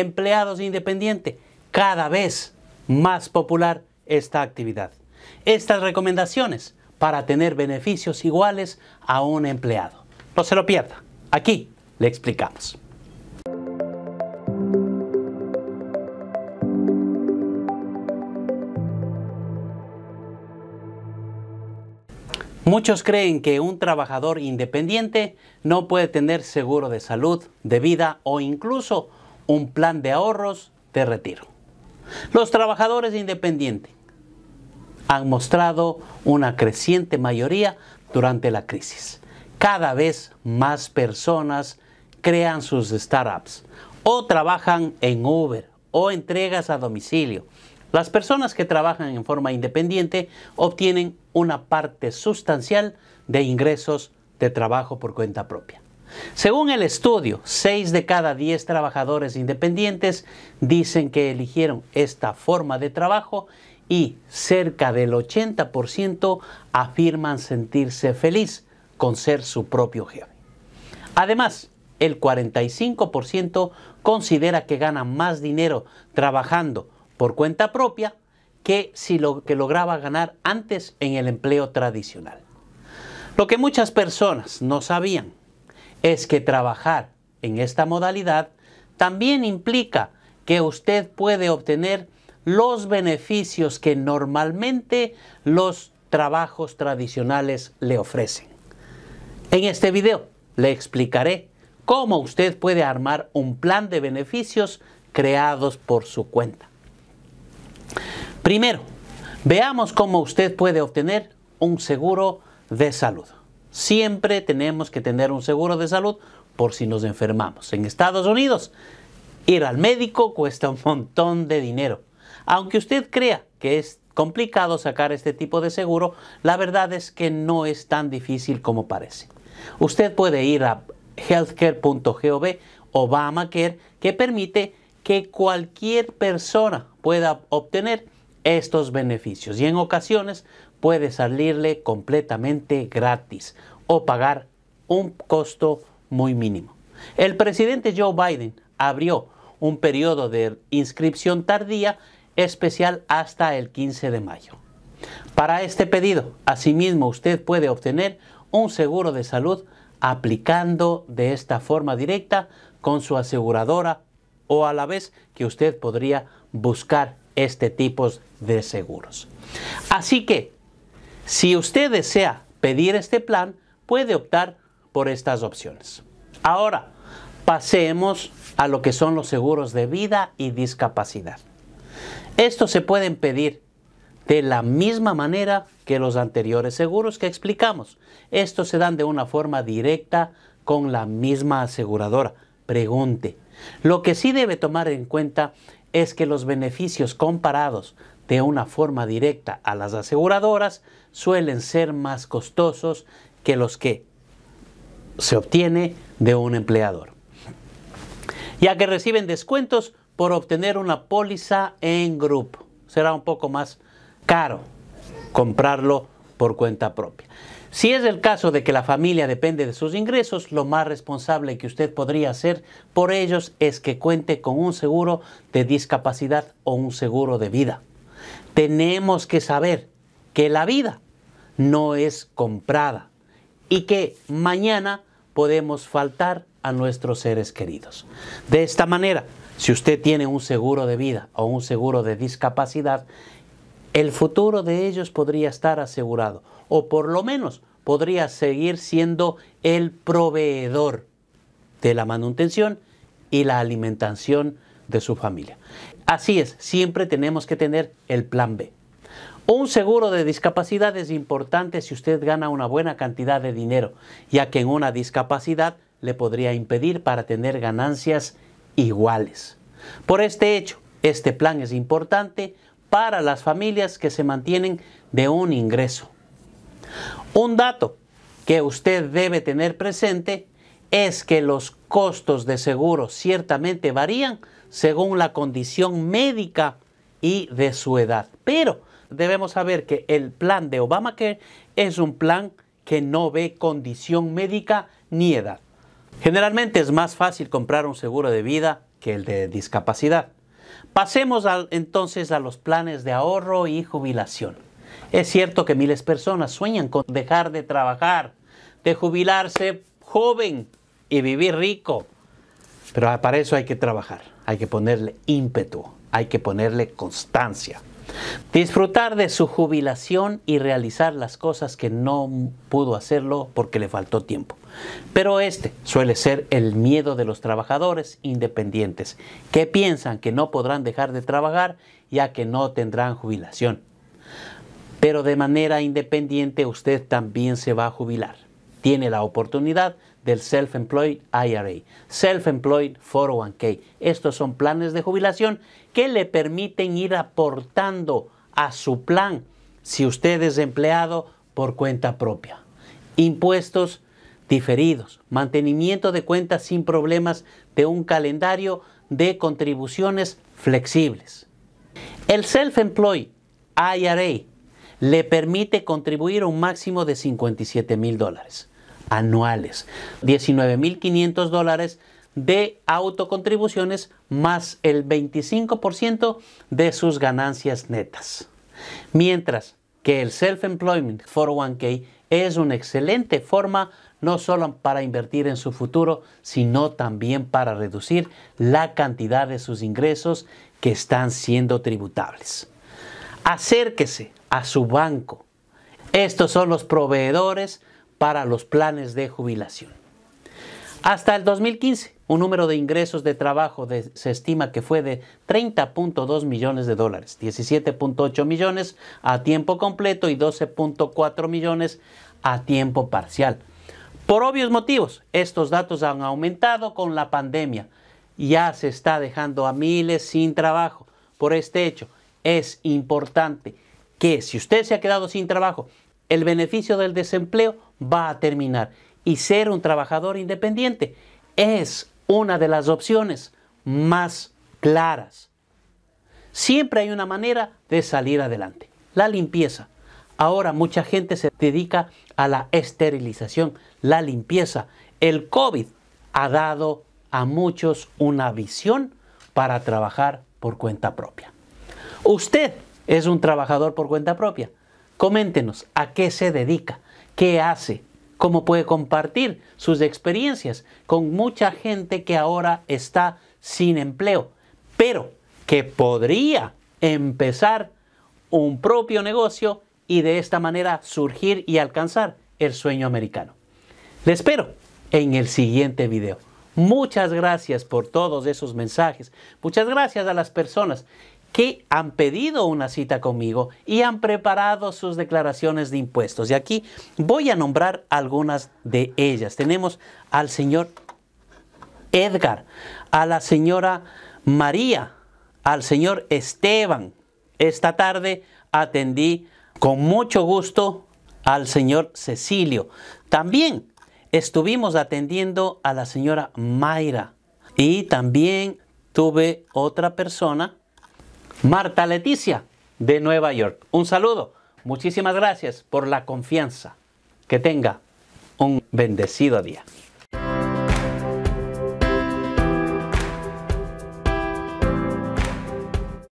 empleados independiente, cada vez más popular esta actividad. Estas recomendaciones para tener beneficios iguales a un empleado. No se lo pierda, aquí le explicamos. Muchos creen que un trabajador independiente no puede tener seguro de salud, de vida o incluso un plan de ahorros de retiro. Los trabajadores independientes han mostrado una creciente mayoría durante la crisis. Cada vez más personas crean sus startups o trabajan en Uber o entregas a domicilio. Las personas que trabajan en forma independiente obtienen una parte sustancial de ingresos de trabajo por cuenta propia. Según el estudio, 6 de cada 10 trabajadores independientes dicen que eligieron esta forma de trabajo y cerca del 80% afirman sentirse feliz con ser su propio jefe. Además, el 45% considera que gana más dinero trabajando por cuenta propia que si lo que lograba ganar antes en el empleo tradicional. Lo que muchas personas no sabían es que trabajar en esta modalidad también implica que usted puede obtener los beneficios que normalmente los trabajos tradicionales le ofrecen. En este video le explicaré cómo usted puede armar un plan de beneficios creados por su cuenta. Primero, veamos cómo usted puede obtener un seguro de salud siempre tenemos que tener un seguro de salud por si nos enfermamos. En Estados Unidos, ir al médico cuesta un montón de dinero. Aunque usted crea que es complicado sacar este tipo de seguro, la verdad es que no es tan difícil como parece. Usted puede ir a healthcare.gov Obamacare que permite que cualquier persona pueda obtener estos beneficios y en ocasiones puede salirle completamente gratis o pagar un costo muy mínimo. El presidente Joe Biden abrió un periodo de inscripción tardía especial hasta el 15 de mayo. Para este pedido, asimismo, usted puede obtener un seguro de salud aplicando de esta forma directa con su aseguradora o a la vez que usted podría buscar este tipo de seguros. Así que si usted desea pedir este plan, puede optar por estas opciones. Ahora, pasemos a lo que son los seguros de vida y discapacidad. Estos se pueden pedir de la misma manera que los anteriores seguros que explicamos. Estos se dan de una forma directa con la misma aseguradora. Pregunte. Lo que sí debe tomar en cuenta es que los beneficios comparados de una forma directa a las aseguradoras suelen ser más costosos que los que se obtiene de un empleador, ya que reciben descuentos por obtener una póliza en grupo. Será un poco más caro comprarlo por cuenta propia. Si es el caso de que la familia depende de sus ingresos, lo más responsable que usted podría hacer por ellos es que cuente con un seguro de discapacidad o un seguro de vida. Tenemos que saber que la vida no es comprada y que mañana podemos faltar a nuestros seres queridos. De esta manera, si usted tiene un seguro de vida o un seguro de discapacidad, el futuro de ellos podría estar asegurado, o por lo menos podría seguir siendo el proveedor de la manutención y la alimentación de su familia. Así es, siempre tenemos que tener el plan B. Un seguro de discapacidad es importante si usted gana una buena cantidad de dinero, ya que en una discapacidad le podría impedir para tener ganancias iguales. Por este hecho, este plan es importante para las familias que se mantienen de un ingreso. Un dato que usted debe tener presente es que los costos de seguro ciertamente varían según la condición médica y de su edad. Pero debemos saber que el plan de Obamacare es un plan que no ve condición médica ni edad. Generalmente es más fácil comprar un seguro de vida que el de discapacidad. Pasemos entonces a los planes de ahorro y jubilación. Es cierto que miles de personas sueñan con dejar de trabajar, de jubilarse joven y vivir rico. Pero para eso hay que trabajar, hay que ponerle ímpetu, hay que ponerle constancia. Disfrutar de su jubilación y realizar las cosas que no pudo hacerlo porque le faltó tiempo. Pero este suele ser el miedo de los trabajadores independientes, que piensan que no podrán dejar de trabajar ya que no tendrán jubilación. Pero de manera independiente usted también se va a jubilar. Tiene la oportunidad del Self-Employed IRA, Self-Employed 401k. Estos son planes de jubilación que le permiten ir aportando a su plan si usted es empleado por cuenta propia. Impuestos diferidos, mantenimiento de cuentas sin problemas de un calendario de contribuciones flexibles. El Self-Employed IRA le permite contribuir un máximo de 57 mil dólares anuales. 19.500 dólares de autocontribuciones más el 25% de sus ganancias netas. Mientras que el Self-Employment 401k es una excelente forma no solo para invertir en su futuro, sino también para reducir la cantidad de sus ingresos que están siendo tributables. Acérquese a su banco. Estos son los proveedores para los planes de jubilación. Hasta el 2015, un número de ingresos de trabajo se estima que fue de 30.2 millones de dólares, 17.8 millones a tiempo completo y 12.4 millones a tiempo parcial. Por obvios motivos, estos datos han aumentado con la pandemia. Ya se está dejando a miles sin trabajo. Por este hecho, es importante que si usted se ha quedado sin trabajo, el beneficio del desempleo va a terminar y ser un trabajador independiente es una de las opciones más claras. Siempre hay una manera de salir adelante. La limpieza. Ahora mucha gente se dedica a la esterilización, la limpieza. El COVID ha dado a muchos una visión para trabajar por cuenta propia. Usted es un trabajador por cuenta propia. Coméntenos a qué se dedica, qué hace, cómo puede compartir sus experiencias con mucha gente que ahora está sin empleo, pero que podría empezar un propio negocio y de esta manera surgir y alcanzar el sueño americano. Les espero en el siguiente video. Muchas gracias por todos esos mensajes. Muchas gracias a las personas que han pedido una cita conmigo y han preparado sus declaraciones de impuestos. Y aquí voy a nombrar algunas de ellas. Tenemos al señor Edgar, a la señora María, al señor Esteban. Esta tarde atendí con mucho gusto al señor Cecilio. También estuvimos atendiendo a la señora Mayra y también tuve otra persona Marta Leticia de Nueva York. Un saludo. Muchísimas gracias por la confianza. Que tenga un bendecido día.